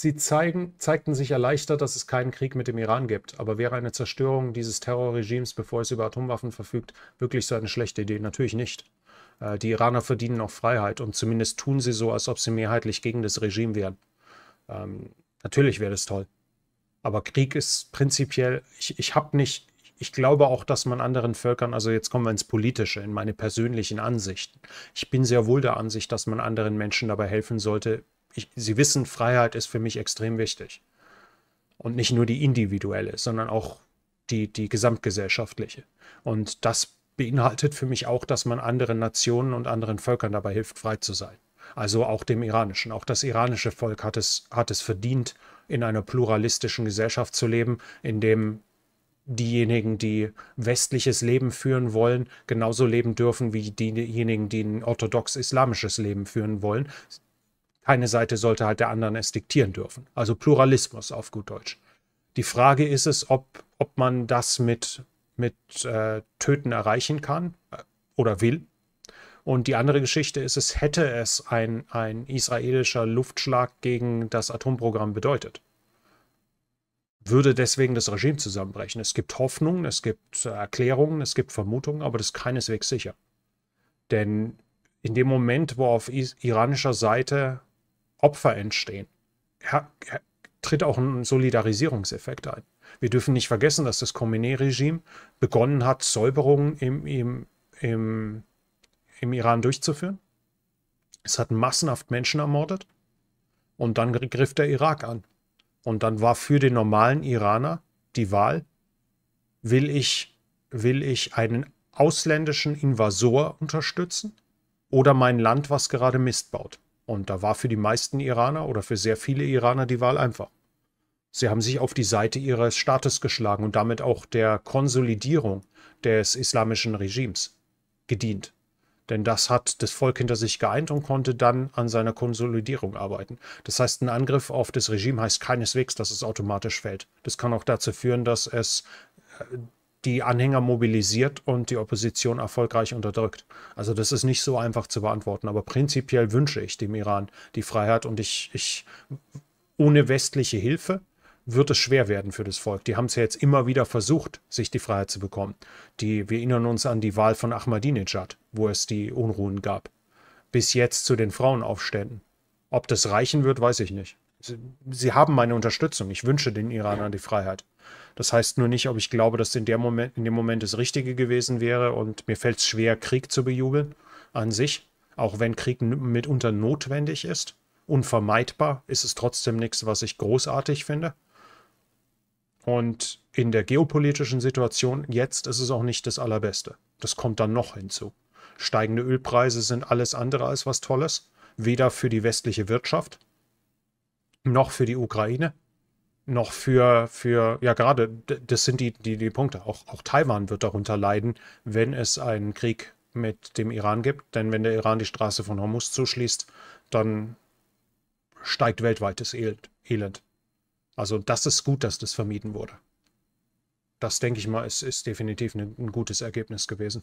Sie zeigen, zeigten sich erleichtert, dass es keinen Krieg mit dem Iran gibt. Aber wäre eine Zerstörung dieses Terrorregimes, bevor es über Atomwaffen verfügt, wirklich so eine schlechte Idee? Natürlich nicht. Äh, die Iraner verdienen auch Freiheit und zumindest tun sie so, als ob sie mehrheitlich gegen das Regime wären. Ähm, natürlich wäre das toll. Aber Krieg ist prinzipiell, ich, ich habe nicht, ich glaube auch, dass man anderen Völkern, also jetzt kommen wir ins Politische, in meine persönlichen Ansichten. Ich bin sehr wohl der Ansicht, dass man anderen Menschen dabei helfen sollte, ich, sie wissen, Freiheit ist für mich extrem wichtig. Und nicht nur die individuelle, sondern auch die, die gesamtgesellschaftliche. Und das beinhaltet für mich auch, dass man anderen Nationen und anderen Völkern dabei hilft, frei zu sein. Also auch dem iranischen. Auch das iranische Volk hat es, hat es verdient, in einer pluralistischen Gesellschaft zu leben, in dem diejenigen, die westliches Leben führen wollen, genauso leben dürfen wie diejenigen, die ein orthodox-islamisches Leben führen wollen. Keine Seite sollte halt der anderen es diktieren dürfen. Also Pluralismus auf gut Deutsch. Die Frage ist es, ob, ob man das mit, mit äh, Töten erreichen kann äh, oder will. Und die andere Geschichte ist es, hätte es ein, ein israelischer Luftschlag gegen das Atomprogramm bedeutet würde deswegen das Regime zusammenbrechen. Es gibt Hoffnungen, es gibt äh, Erklärungen, es gibt Vermutungen, aber das ist keineswegs sicher. Denn in dem Moment, wo auf iranischer Seite Opfer entstehen, tritt auch ein Solidarisierungseffekt ein. Wir dürfen nicht vergessen, dass das Khomeini-Regime begonnen hat, Säuberungen im, im, im, im Iran durchzuführen. Es hat massenhaft Menschen ermordet und dann griff der Irak an. Und dann war für den normalen Iraner die Wahl, will ich, will ich einen ausländischen Invasor unterstützen oder mein Land, was gerade Mist baut. Und da war für die meisten Iraner oder für sehr viele Iraner die Wahl einfach. Sie haben sich auf die Seite ihres Staates geschlagen und damit auch der Konsolidierung des islamischen Regimes gedient. Denn das hat das Volk hinter sich geeint und konnte dann an seiner Konsolidierung arbeiten. Das heißt, ein Angriff auf das Regime heißt keineswegs, dass es automatisch fällt. Das kann auch dazu führen, dass es äh, die Anhänger mobilisiert und die Opposition erfolgreich unterdrückt. Also das ist nicht so einfach zu beantworten, aber prinzipiell wünsche ich dem Iran die Freiheit und ich, ich ohne westliche Hilfe wird es schwer werden für das Volk. Die haben es ja jetzt immer wieder versucht, sich die Freiheit zu bekommen. Die, wir erinnern uns an die Wahl von Ahmadinejad, wo es die Unruhen gab. Bis jetzt zu den Frauenaufständen. Ob das reichen wird, weiß ich nicht. Sie, sie haben meine Unterstützung. Ich wünsche den Iranern die Freiheit. Das heißt nur nicht, ob ich glaube, dass in, der Moment, in dem Moment das Richtige gewesen wäre und mir fällt es schwer, Krieg zu bejubeln an sich. Auch wenn Krieg mitunter notwendig ist, unvermeidbar, ist es trotzdem nichts, was ich großartig finde. Und in der geopolitischen Situation jetzt ist es auch nicht das Allerbeste. Das kommt dann noch hinzu. Steigende Ölpreise sind alles andere als was Tolles, weder für die westliche Wirtschaft noch für die Ukraine noch für, für ja gerade, das sind die, die, die Punkte. Auch, auch Taiwan wird darunter leiden, wenn es einen Krieg mit dem Iran gibt. Denn wenn der Iran die Straße von Hormuz zuschließt, dann steigt weltweites Elend. Also das ist gut, dass das vermieden wurde. Das denke ich mal, ist, ist definitiv ein, ein gutes Ergebnis gewesen.